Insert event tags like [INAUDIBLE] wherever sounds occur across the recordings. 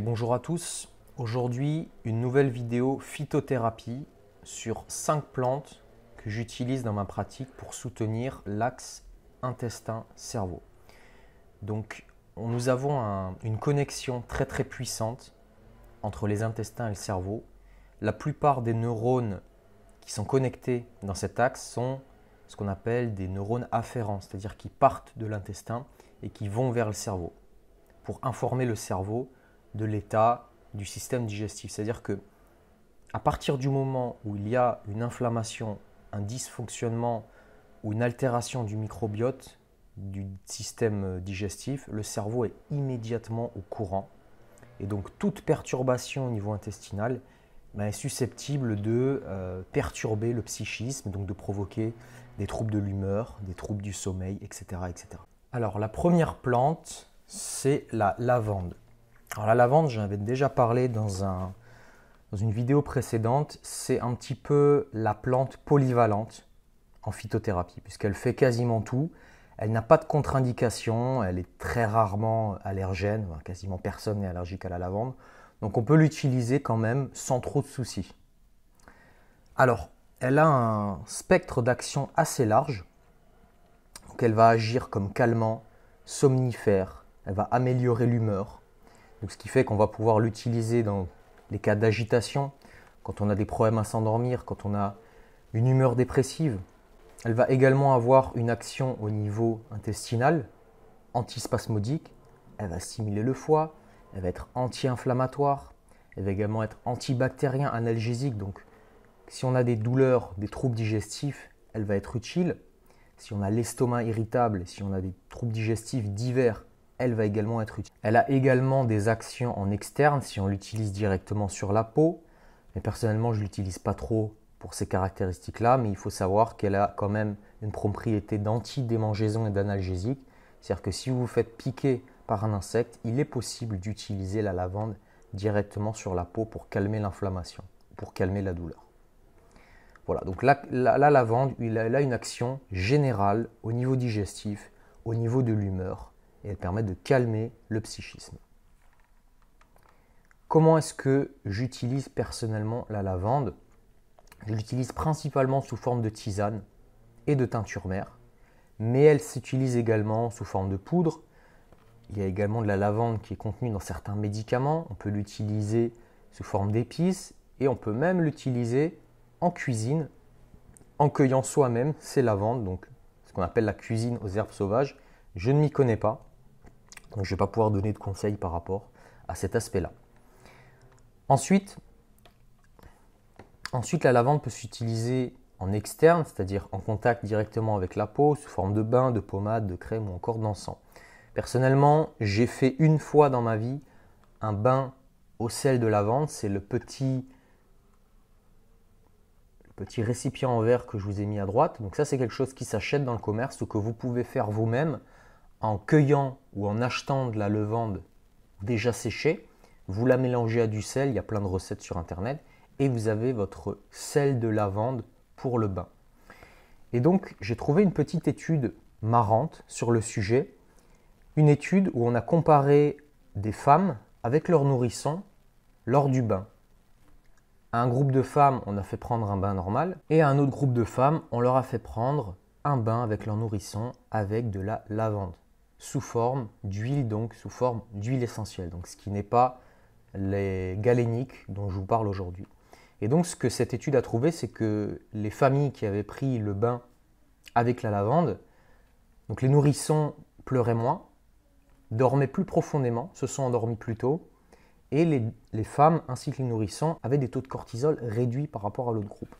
bonjour à tous. Aujourd'hui, une nouvelle vidéo phytothérapie sur 5 plantes que j'utilise dans ma pratique pour soutenir l'axe intestin-cerveau. Donc, nous avons une connexion très très puissante entre les intestins et le cerveau. La plupart des neurones qui sont connectés dans cet axe sont ce qu'on appelle des neurones afférents, c'est-à-dire qui partent de l'intestin et qui vont vers le cerveau pour informer le cerveau de l'état du système digestif. C'est-à-dire que à partir du moment où il y a une inflammation, un dysfonctionnement ou une altération du microbiote du système euh, digestif, le cerveau est immédiatement au courant. Et donc toute perturbation au niveau intestinal ben, est susceptible de euh, perturber le psychisme, donc de provoquer des troubles de l'humeur, des troubles du sommeil, etc. etc. Alors la première plante, c'est la lavande. Alors la lavande, j'en avais déjà parlé dans, une vidéo précédente, c'est un petit peu la plante polyvalente en phytothérapie, puisqu'elle fait quasiment tout. Elle n'a pas de contre-indication, elle est très rarement allergène, quasiment personne n'est allergique à la lavande. Donc on peut l'utiliser quand même sans trop de soucis. Alors, elle a un spectre d'action assez large. Donc elle va agir comme calmant, somnifère, elle va améliorer l'humeur, ce qui fait qu'on va pouvoir l'utiliser dans les cas d'agitation, quand on a des problèmes à s'endormir, quand on a une humeur dépressive. Elle va également avoir une action au niveau intestinal, antispasmodique. Elle va stimuler le foie, elle va être anti-inflammatoire, elle va également être antibactérien, analgésique. Donc, si on a des douleurs, des troubles digestifs, elle va être utile. Si on a l'estomac irritable, si on a des troubles digestifs divers, elle va également être utile. Elle a également des actions en externe si on l'utilise directement sur la peau. Mais personnellement, je ne l'utilise pas trop pour ces caractéristiques-là, mais il faut savoir qu'elle a quand même une propriété d'anti-démangeaison et d'analgésique. C'est-à-dire que si vous vous faites piquer par un insecte, il est possible d'utiliser la lavande directement sur la peau pour calmer l'inflammation, pour calmer la douleur. Voilà, donc la, lavande, elle a une action générale au niveau digestif, au niveau de l'humeur, et elles de calmer le psychisme. Comment est-ce que j'utilise personnellement la lavande Je l'utilise principalement sous forme de tisane et de teinture mère, mais elle s'utilise également sous forme de poudre. Il y a également de la lavande qui est contenue dans certains médicaments. On peut l'utiliser sous forme d'épices et on peut même l'utiliser en cuisine en cueillant soi-même ces lavandes, donc ce qu'on appelle la cuisine aux herbes sauvages. Je ne m'y connais pas, donc je ne vais pas pouvoir donner de conseils par rapport à cet aspect-là. Ensuite, ensuite, la lavande peut s'utiliser en externe, c'est-à-dire en contact directement avec la peau, sous forme de bain, de pommade, de crème ou encore d'encens. Personnellement, j'ai fait une fois dans ma vie un bain au sel de lavande. C'est le petit, le petit récipient en verre que je vous ai mis à droite. Donc ça, c'est quelque chose qui s'achète dans le commerce ou que vous pouvez faire vous-même en cueillant ou en achetant de la levande déjà séchée, vous la mélangez à du sel, il y a plein de recettes sur internet, et vous avez votre sel de lavande pour le bain. Et donc j'ai trouvé une petite étude marrante sur le sujet, une étude où on a comparé des femmes avec leurs nourrissons lors du bain. À un groupe de femmes, on a fait prendre un bain normal, et à un autre groupe de femmes, on leur a fait prendre un bain avec leur nourrisson avec de la lavande sous forme d'huile, donc sous forme d'huile essentielle, donc ce qui n'est pas les galéniques dont je vous parle aujourd'hui. Et donc ce que cette étude a trouvé, c'est que les familles qui avaient pris le bain avec la lavande, donc les nourrissons pleuraient moins, dormaient plus profondément, se sont endormis plus tôt, et les, femmes ainsi que les nourrissons avaient des taux de cortisol réduits par rapport à l'autre groupe.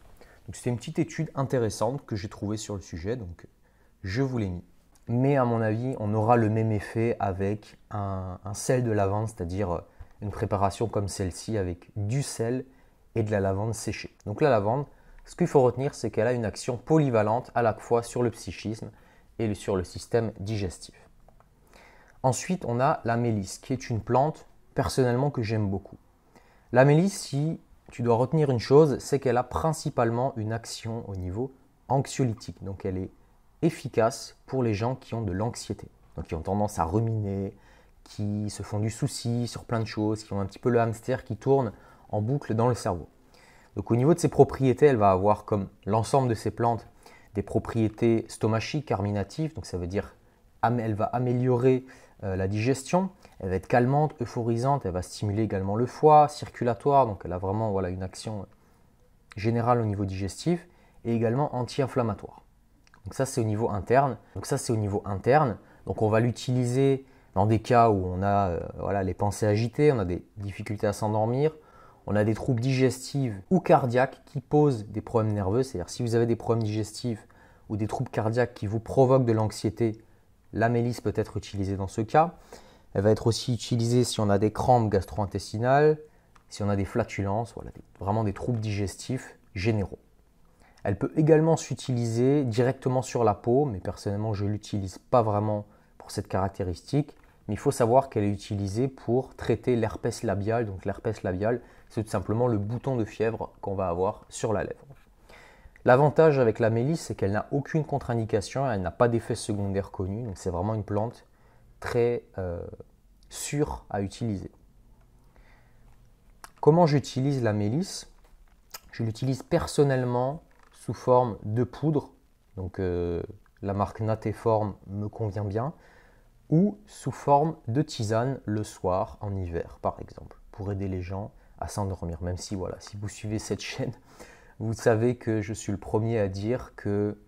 Donc c'était une petite étude intéressante que j'ai trouvée sur le sujet, donc je vous l'ai mis mais à mon avis, on aura le même effet avec un, sel de lavande, c'est-à-dire euh, une préparation comme celle-ci avec du sel et de la lavande séchée. Donc la lavande, ce qu'il faut retenir, c'est qu'elle a une action polyvalente à la fois sur le psychisme et sur le système digestif. Ensuite, on a la mélisse, qui est une plante personnellement que j'aime beaucoup. La mélisse, si tu dois retenir une chose, c'est qu'elle a principalement une action au niveau anxiolytique. Donc elle est efficace pour les gens qui ont de l'anxiété, donc qui ont tendance à ruminer, qui se font du souci sur plein de choses, qui ont un petit peu le hamster qui tourne en boucle dans le cerveau. Donc au niveau de ses propriétés, elle va avoir comme l'ensemble de ces plantes des propriétés stomachiques, carminatives, donc ça veut dire elle va améliorer euh, la digestion, elle va être calmante, euphorisante, elle va stimuler également le foie, circulatoire, donc elle a vraiment voilà, une action euh, générale au niveau digestif, et également anti-inflammatoire. Donc ça, c'est au niveau interne. Donc ça, c'est au niveau interne. Donc on va l'utiliser dans des cas où on a euh, voilà, les pensées agitées, on a des difficultés à s'endormir, on a des troubles digestifs ou cardiaques qui posent des problèmes nerveux. C'est-à-dire si vous avez des problèmes digestifs ou des troubles cardiaques qui vous provoquent de l'anxiété, la mélisse peut être utilisée dans ce cas. Elle va être aussi utilisée si on a des crampes gastro-intestinales, si on a des flatulences, vraiment des troubles digestifs généraux. Elle peut également s'utiliser directement sur la peau, mais personnellement je ne l'utilise pas vraiment pour cette caractéristique. Mais il faut savoir qu'elle est utilisée pour traiter l'herpès labial. Donc l'herpès labial, c'est tout simplement le bouton de fièvre qu'on va avoir sur la lèvre. L'avantage avec la mélisse, c'est qu'elle n'a aucune contre-indication, elle n'a pas d'effet secondaire connu, donc c'est vraiment une plante très euh, sûre à utiliser. Comment j'utilise la mélisse Je l'utilise personnellement sous forme de poudre, donc euh, la marque Natéforme me convient bien, ou sous forme de tisane le soir en hiver par exemple, pour aider les gens à s'endormir. Même si voilà, si vous suivez cette [LAUGHS] chaîne, vous savez que je suis le premier à dire que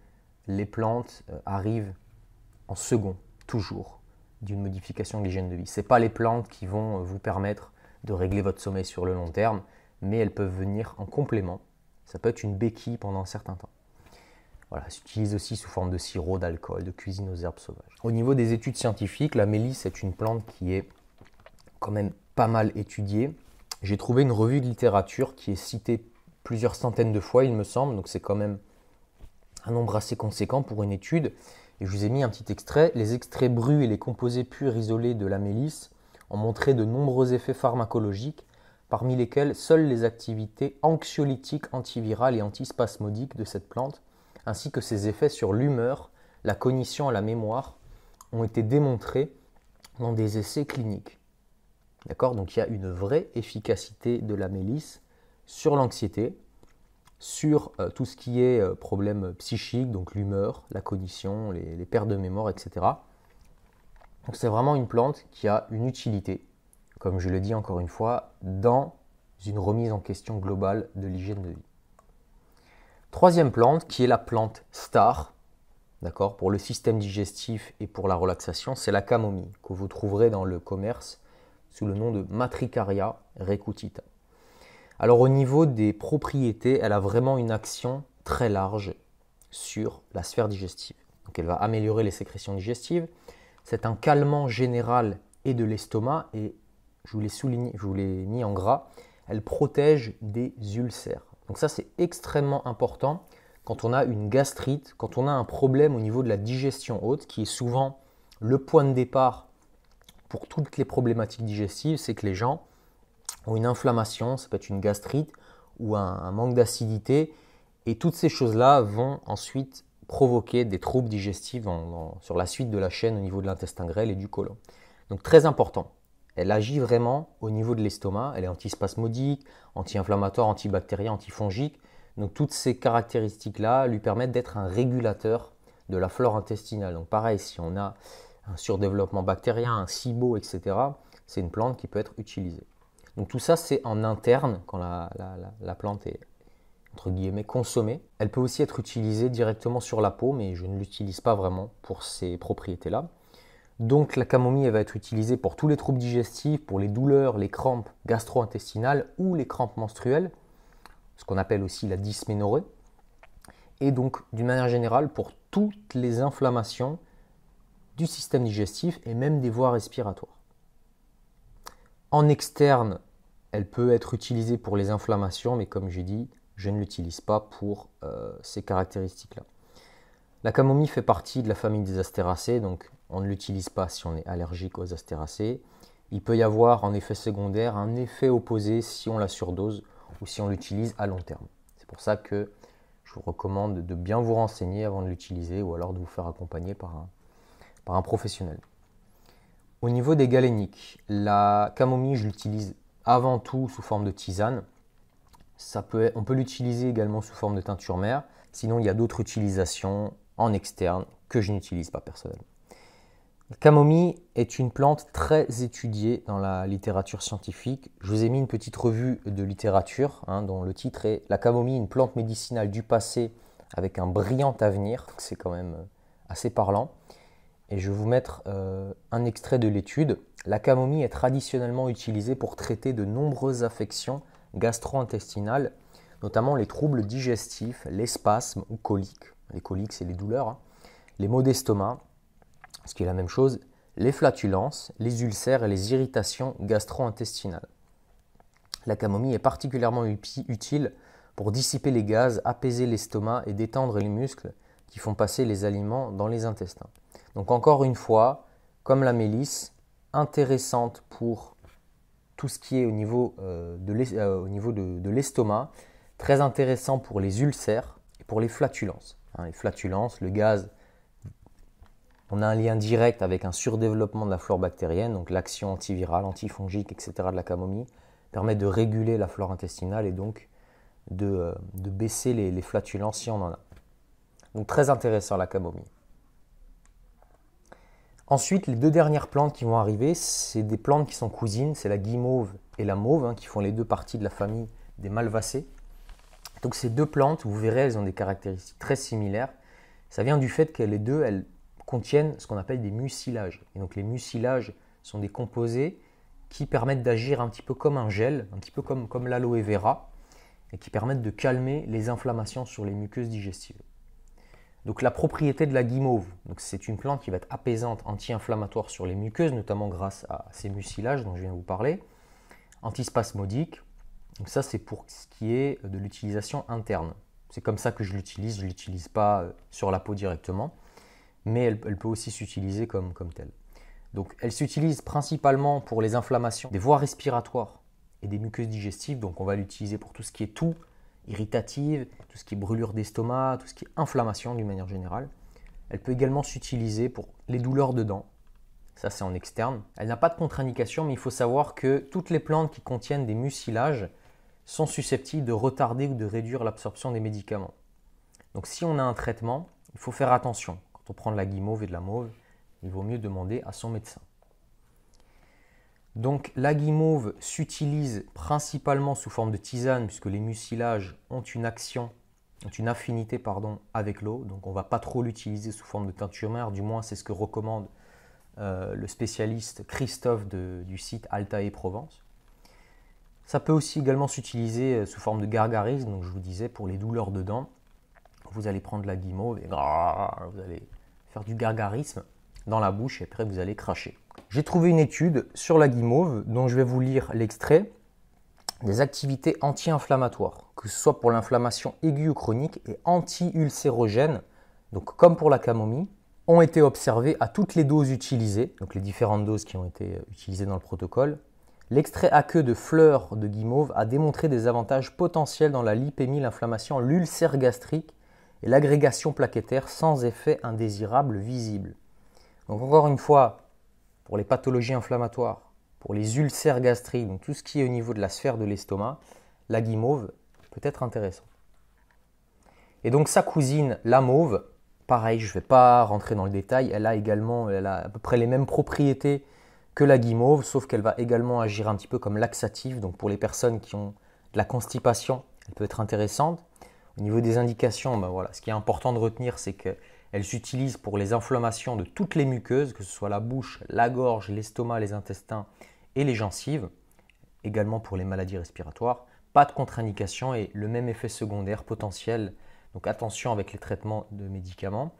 les plantes euh, arrivent en second, toujours, d'une modification de l'hygiène de vie. Ce pas les plantes qui vont euh, vous permettre de régler votre sommeil sur le long terme, mais elles peuvent venir en complément ça peut être une béquille pendant un certain temps. Voilà, s'utilise aussi sous forme de sirop, d'alcool, de cuisine aux herbes sauvages. Au niveau des études scientifiques, la mélisse est une plante qui est quand même pas mal étudiée. J'ai trouvé une revue de littérature qui est citée plusieurs centaines de fois, il me semble, donc c'est quand même un nombre assez conséquent pour une étude. Et je vous ai mis un petit extrait. Les extraits bruts et les composés purs isolés de la mélisse ont montré de nombreux effets pharmacologiques parmi lesquelles seules les activités anxiolytiques, antivirales et antispasmodiques de cette plante, ainsi que ses effets sur l'humeur, la cognition et la mémoire, ont été démontrés dans des essais cliniques. D'accord Donc il y a une vraie efficacité de la mélisse sur l'anxiété, sur euh, tout ce qui est problèmes euh, problème psychique, donc l'humeur, la cognition, les, pertes de mémoire, etc. Donc c'est vraiment une plante qui a une utilité comme je le dis encore une fois, dans une remise en question globale de l'hygiène de vie. Troisième plante, qui est la plante star, d'accord, pour le système digestif et pour la relaxation, c'est la camomille, que vous trouverez dans le commerce sous le nom de Matricaria recutita. Alors au niveau des propriétés, elle a vraiment une action très large sur la sphère digestive. Donc elle va améliorer les sécrétions digestives, c'est un calmant général et de l'estomac et je vous l'ai je vous mis en gras, elle protège des ulcères. Donc ça c'est extrêmement important quand on a une gastrite, quand on a un problème au niveau de la digestion haute, qui est souvent le point de départ pour toutes les problématiques digestives, c'est que les gens ont une inflammation, ça peut être une gastrite ou un, manque d'acidité, et toutes ces choses-là vont ensuite provoquer des troubles digestifs sur la suite de la chaîne au niveau de l'intestin grêle et du côlon. Donc très important elle agit vraiment au niveau de l'estomac. Elle est antispasmodique, anti-inflammatoire, antibactérien, antifongique. Donc toutes ces caractéristiques-là lui permettent d'être un régulateur de la flore intestinale. Donc pareil, si on a un surdéveloppement bactérien, un SIBO, etc., c'est une plante qui peut être utilisée. Donc tout ça, c'est en interne quand la, plante est entre guillemets consommée. Elle peut aussi être utilisée directement sur la peau, mais je ne l'utilise pas vraiment pour ces propriétés-là. Donc la camomille va être utilisée pour tous les troubles digestifs, pour les douleurs, les crampes gastro-intestinales ou les crampes menstruelles, ce qu'on appelle aussi la dysménorrhée. Et donc d'une manière générale pour toutes les inflammations du système digestif et même des voies respiratoires. En externe, elle peut être utilisée pour les inflammations, mais comme j'ai dit, je ne l'utilise pas pour euh, ces caractéristiques-là. La camomille fait partie de la famille des astéracées, donc on ne l'utilise pas si on est allergique aux astéracées. Il peut y avoir en effet secondaire un effet opposé si on la surdose ou si on l'utilise à long terme. C'est pour ça que je vous recommande de bien vous renseigner avant de l'utiliser ou alors de vous faire accompagner par un, professionnel. Au niveau des galéniques, la camomille, je l'utilise avant tout sous forme de tisane. on peut l'utiliser également sous forme de teinture mère. Sinon, il y a d'autres utilisations en externe que je n'utilise pas personnellement. La camomille est une plante très étudiée dans la littérature scientifique. Je vous ai mis une petite revue de littérature hein, dont le titre est La camomille, une plante médicinale du passé avec un brillant avenir. C'est quand même euh, assez parlant. Et je vais vous mettre euh, un extrait de l'étude. La camomille est traditionnellement utilisée pour traiter de nombreuses affections gastro-intestinales, notamment les troubles digestifs, les spasmes ou coliques. Les coliques, c'est les douleurs. Hein. Les maux d'estomac, ce qui est la même chose, les flatulences, les ulcères et les irritations gastro-intestinales. La camomille est particulièrement utile pour dissiper les gaz, apaiser l'estomac et détendre les muscles qui font passer les aliments dans les intestins. Donc encore une fois, comme la mélisse, intéressante pour tout ce qui est au niveau, euh, euh, de l'estomac, très intéressant pour les ulcères et pour les flatulences. Hein, les flatulences, le gaz on a un lien direct avec un surdéveloppement de la flore bactérienne, donc l'action antivirale, antifongique, etc. de la camomille permet de réguler la flore intestinale et donc de, euh, baisser les, flatulences si on en a. Donc très intéressant la camomille. Ensuite, les deux dernières plantes qui vont arriver, c'est des plantes qui sont cousines, c'est la guimauve et la mauve, hein, qui font les deux parties de la famille des malvacées. Donc ces deux plantes, vous verrez, elles ont des caractéristiques très similaires. Ça vient du fait que les deux, elles contiennent ce qu'on appelle des mucilages. donc les mucilages sont des composés qui permettent d'agir un petit peu comme un gel, un petit peu comme, comme l'aloe vera, et qui permettent de calmer les inflammations sur les muqueuses digestives. Donc la propriété de la guimauve, c'est une plante qui va être apaisante, anti-inflammatoire sur les muqueuses, notamment grâce à ces mucilages dont je viens de vous parler, antispasmodique, donc ça c'est pour ce qui est de l'utilisation interne. C'est comme ça que je l'utilise, je ne l'utilise pas euh, sur la peau directement mais elle, peut aussi s'utiliser comme, comme telle. Donc elle s'utilise principalement pour les inflammations des voies respiratoires et des muqueuses digestives, donc on va l'utiliser pour tout ce qui est tout, irritative, tout ce qui est brûlure d'estomac, tout ce qui est inflammation d'une manière générale. Elle peut également s'utiliser pour les douleurs de dents, ça c'est en externe. Elle n'a pas de contre-indication, mais il faut savoir que toutes les plantes qui contiennent des mucilages sont susceptibles de retarder ou de réduire l'absorption des médicaments. Donc si on a un traitement, il faut faire attention pour prendre la guimauve et de la mauve, il vaut mieux demander à son médecin. Donc la guimauve s'utilise principalement sous forme de tisane puisque les mucilages ont une action, ont une affinité pardon, avec l'eau, donc on ne va pas trop l'utiliser sous forme de teinture mère, du moins c'est ce que recommande euh, le spécialiste Christophe du site alta et Provence. Ça peut aussi également s'utiliser euh, sous forme de gargarisme, donc je vous disais pour les douleurs de dents. Vous allez prendre la guimauve et ah, vous allez faire du gargarisme dans la bouche et après vous allez cracher. J'ai trouvé une étude sur la guimauve dont je vais vous lire l'extrait des activités anti-inflammatoires, que ce soit pour l'inflammation aiguë ou chronique et anti-ulcérogène, donc comme pour la camomille, ont été observées à toutes les doses utilisées, donc les différentes doses qui ont été euh, utilisées dans le protocole. L'extrait aqueux de fleurs de guimauve a démontré des avantages potentiels dans la lipémie, l'inflammation, l'ulcère gastrique et l'agrégation plaquettaire sans effet indésirable visible. Donc encore une fois, pour les pathologies inflammatoires, pour les ulcères gastriques, donc tout ce qui est au niveau de la sphère de l'estomac, la guimauve peut être intéressante. Et donc sa cousine, la mauve, pareil, je ne vais pas rentrer dans le détail, elle a également elle a à peu près les mêmes propriétés que la guimauve, sauf qu'elle va également agir un petit peu comme laxatif, donc pour les personnes qui ont de la constipation, elle peut être intéressante. Au niveau des indications, ben voilà, ce qui est important de retenir, c'est qu'elle s'utilise pour les inflammations de toutes les muqueuses, que ce soit la bouche, la gorge, l'estomac, les intestins et les gencives, également pour les maladies respiratoires. Pas de contre-indication et le même effet secondaire potentiel. Donc attention avec les traitements de médicaments.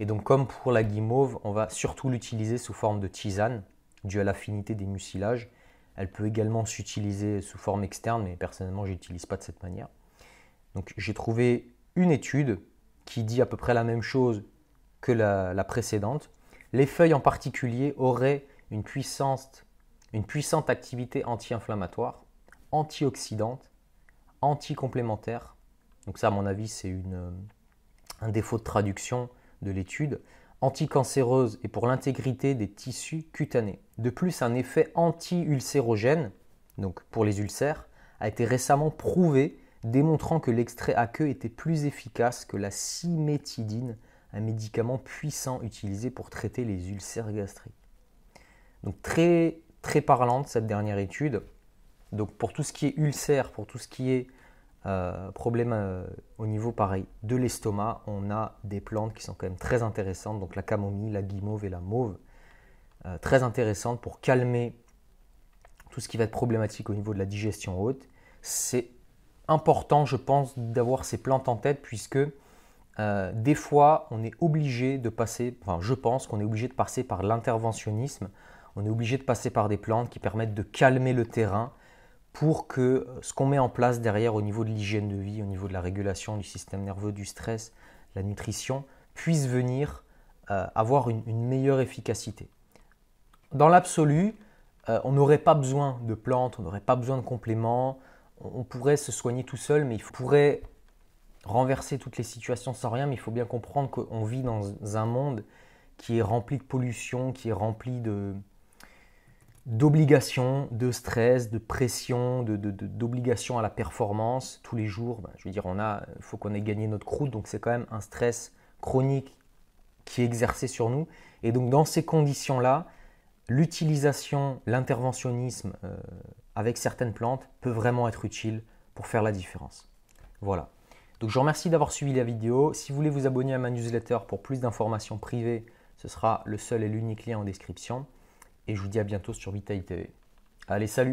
Et donc comme pour la guimauve, on va surtout l'utiliser sous forme de tisane, due à l'affinité des mucilages. Elle peut également s'utiliser sous forme externe, mais personnellement, je n'utilise pas de cette manière. Donc j'ai trouvé une étude qui dit à peu près la même chose que la, précédente. Les feuilles en particulier auraient une, une puissante activité anti-inflammatoire, antioxydante, anticomplémentaire. Donc ça, à mon avis, c'est euh, un défaut de traduction de l'étude anticancéreuse et pour l'intégrité des tissus cutanés. De plus, un effet anti-ulcérogène, donc pour les ulcères, a été récemment prouvé démontrant que l'extrait aqueux était plus efficace que la cimétidine, un médicament puissant utilisé pour traiter les ulcères gastriques. Donc très très parlante cette dernière étude. Donc pour tout ce qui est ulcère, pour tout ce qui est euh, problème euh, au niveau pareil de l'estomac, on a des plantes qui sont quand même très intéressantes, donc la camomille, la guimauve et la mauve, euh, très intéressantes pour calmer tout ce qui va être problématique au niveau de la digestion haute. C'est important, je pense, d'avoir ces plantes en tête puisque euh, des fois, on est obligé de passer, enfin, je pense qu'on est obligé de passer par l'interventionnisme, on est obligé de passer par des plantes qui permettent de calmer le terrain pour que ce qu'on met en place derrière au niveau de l'hygiène de vie, au niveau de la régulation du système nerveux, du stress, la nutrition, puisse venir euh, avoir une, meilleure efficacité. Dans l'absolu, euh, on n'aurait pas besoin de plantes, on n'aurait pas besoin de compléments, on pourrait se soigner tout seul, mais il pourrait renverser toutes les situations sans rien, mais il faut bien comprendre qu'on vit dans un monde qui est rempli de pollution, qui est rempli d'obligations, de stress, de pression, d'obligations de, à la performance tous les jours. Ben, je veux dire, a, il faut qu'on ait gagné notre croûte, donc c'est quand même un stress chronique qui est exercé sur nous. Et donc dans ces conditions-là, l'utilisation, l'interventionnisme euh, avec certaines plantes peut vraiment être utile pour faire la différence. Voilà. Donc je vous remercie d'avoir suivi la vidéo. Si vous voulez vous abonner à ma newsletter pour plus d'informations privées, ce sera le seul et l'unique lien en description. Et je vous dis à bientôt sur Vitaï TV. Allez, salut